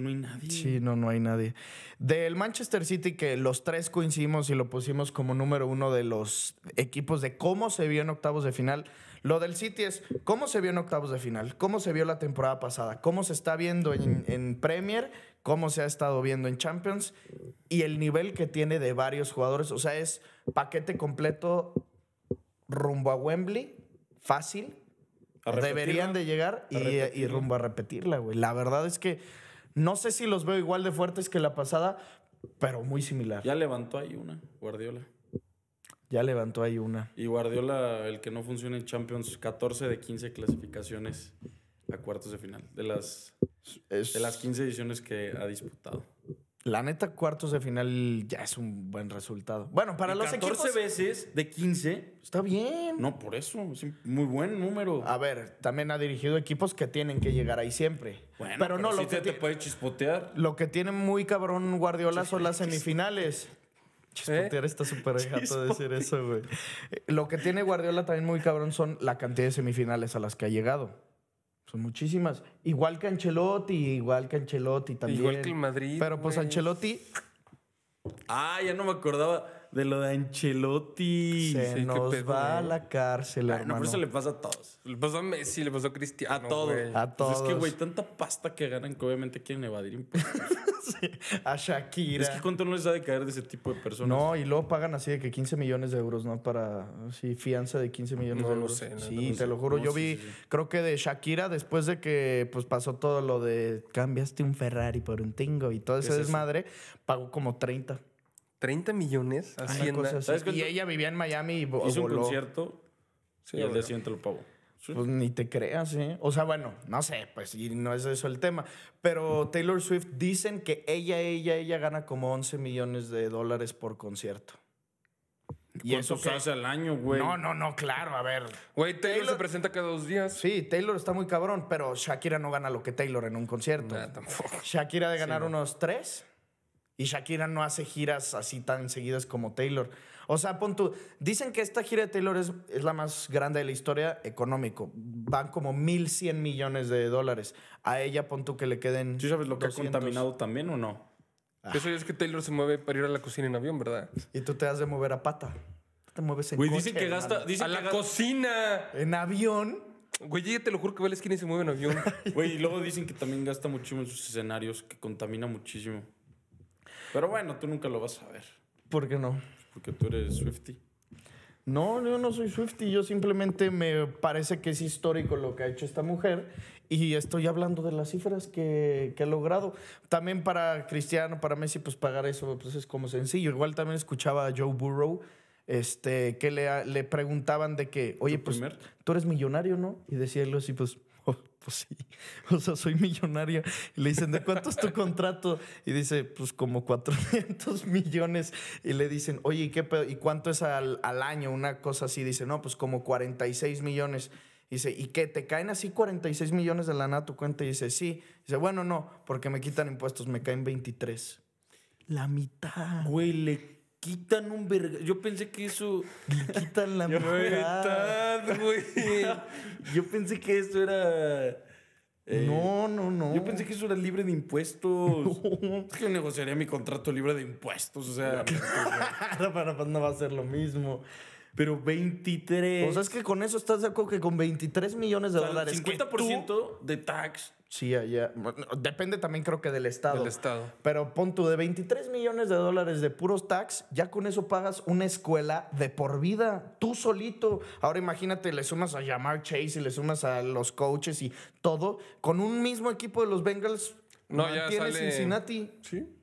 no hay nadie. Sí, no, no hay nadie. Del Manchester City, que los tres coincidimos y lo pusimos como número uno de los equipos de cómo se vio en octavos de final. Lo del City es cómo se vio en octavos de final, cómo se vio la temporada pasada, cómo se está viendo en, Premier, cómo se ha estado viendo en Champions y el nivel que tiene de varios jugadores. O sea, es paquete completo rumbo a Wembley, fácil. Deberían de llegar y, y rumbo a repetirla, güey. La verdad es que no sé si los veo igual de fuertes que la pasada, pero muy similar. Ya levantó ahí una, Guardiola. Ya levantó ahí una. Y Guardiola, el que no funciona en Champions, 14 de 15 clasificaciones a cuartos de final. De las, de las 15 ediciones que ha disputado. La neta, cuartos de final ya es un buen resultado. Bueno, para los equipos. 14 veces de 15. Está bien. No, por eso. muy buen número. A ver, también ha dirigido equipos que tienen que llegar ahí siempre. Bueno, pero, no lo te, te puede chispotear. Lo que tiene muy cabrón Guardiola son las semifinales. ¿Eh? Chispotear está súper gato de decir eso, güey. Lo que tiene Guardiola también muy cabrón son la cantidad de semifinales a las que ha llegado. Son muchísimas. Igual que Ancelotti, igual que Ancelotti también. Igual que el Madrid. Pero pues Ancelotti. Ah, ya no me acordaba de lo de Ancelotti. Se sí, nos va a la cárcel, No, pero pues eso le pasa a todos. Le pasó a Messi, le pasó a Cristiano. A todos. A todos. Pues es que, güey, tanta pasta que ganan que obviamente quieren evadir impuestos. a Shakira. Es que cuánto no les ha de caer de ese tipo de personas. No, y luego pagan así de que 15 millones de euros, ¿no? Para, sí, fianza de 15 millones no, de euros. sé, no, sí, te lo juro. Yo vi, creo que de Shakira, después de que pues pasó todo lo de cambiaste un Ferrari por un Tingo y todo ese desmadre, pagó como 30. 30 millones haciendo y ella vivía en Miami y Hizo un concierto y el día siguiente lo pagó. Pues ni te creas, ¿eh? O sea, bueno, no sé, pues y no es eso el tema. Pero Taylor Swift dicen que ella, ella, ella gana como 11 millones de dólares por concierto. ¿Y eso se hace al año, güey? No, no, no, claro, a ver. Güey, Taylor, se presenta cada dos días. Sí, Taylor está muy cabrón, pero Shakira no gana lo que Taylor en un concierto. tampoco. Shakira de ganar unos tres. Y Shakira no hace giras así tan seguidas como Taylor. O sea, pon tú, dicen que esta gira de Taylor es, la más grande de la historia económico. Van como 1.100 millones de dólares. A ella, pon tú que le queden... ¿Tú sabes lo que ha contaminado también o no? Eso ya es que Taylor se mueve para ir a la cocina en avión, ¿verdad? Y tú te has de mover a pata. Te mueves en Güey, dicen que gasta... a la cocina. En avión. Güey, ya te lo juro que vale la esquina se mueve en avión. Güey, y luego dicen que también gasta muchísimo en sus escenarios, que contamina muchísimo. Pero bueno, tú nunca lo vas a ver. ¿Por qué no? Porque tú eres Swifty. No, yo no soy Swifty, yo simplemente me parece que es histórico lo que ha hecho esta mujer y estoy hablando de las cifras que, que ha logrado. También para Cristiano, para Messi, pues pagar eso pues es como sencillo. Igual también escuchaba a Joe Burrow este, que le, le preguntaban de que, oye, pues tú eres millonario, ¿no? Y decía él así, pues pues sí, o sea, soy millonaria. Y le dicen, ¿de cuánto es tu contrato? Y dice, pues como 400 millones. Y le dicen, oye, ¿y, qué ¿Y cuánto es al, año? Una cosa así. Dice, no, pues como 46 millones. dice, ¿y qué? ¿Te caen así 46 millones de lana a tu cuenta? Y dice, sí. dice, bueno, no, porque me quitan impuestos, me caen 23. La mitad. Güey, le quitan un verga. Yo pensé que eso. quitan la mitad, Yo pensé que eso era. Eh, no, no, no. Yo pensé que eso era libre de impuestos. Es que negociaría mi contrato libre de impuestos. O sea, Para para, pues, no va a ser lo mismo. Pero 23. O sea, es que con eso estás de acuerdo que con 23 millones de o sea, dólares. 50% de tax. Sí, allá. depende también, creo que del Estado. Del Estado. Pero pon tú de 23 millones de dólares de puros tax, ya con eso pagas una escuela de por vida, tú solito. Ahora imagínate, le sumas a llamar Chase y le sumas a los coaches y todo. Con un mismo equipo de los Bengals, no, ya sale... Cincinnati. Sí.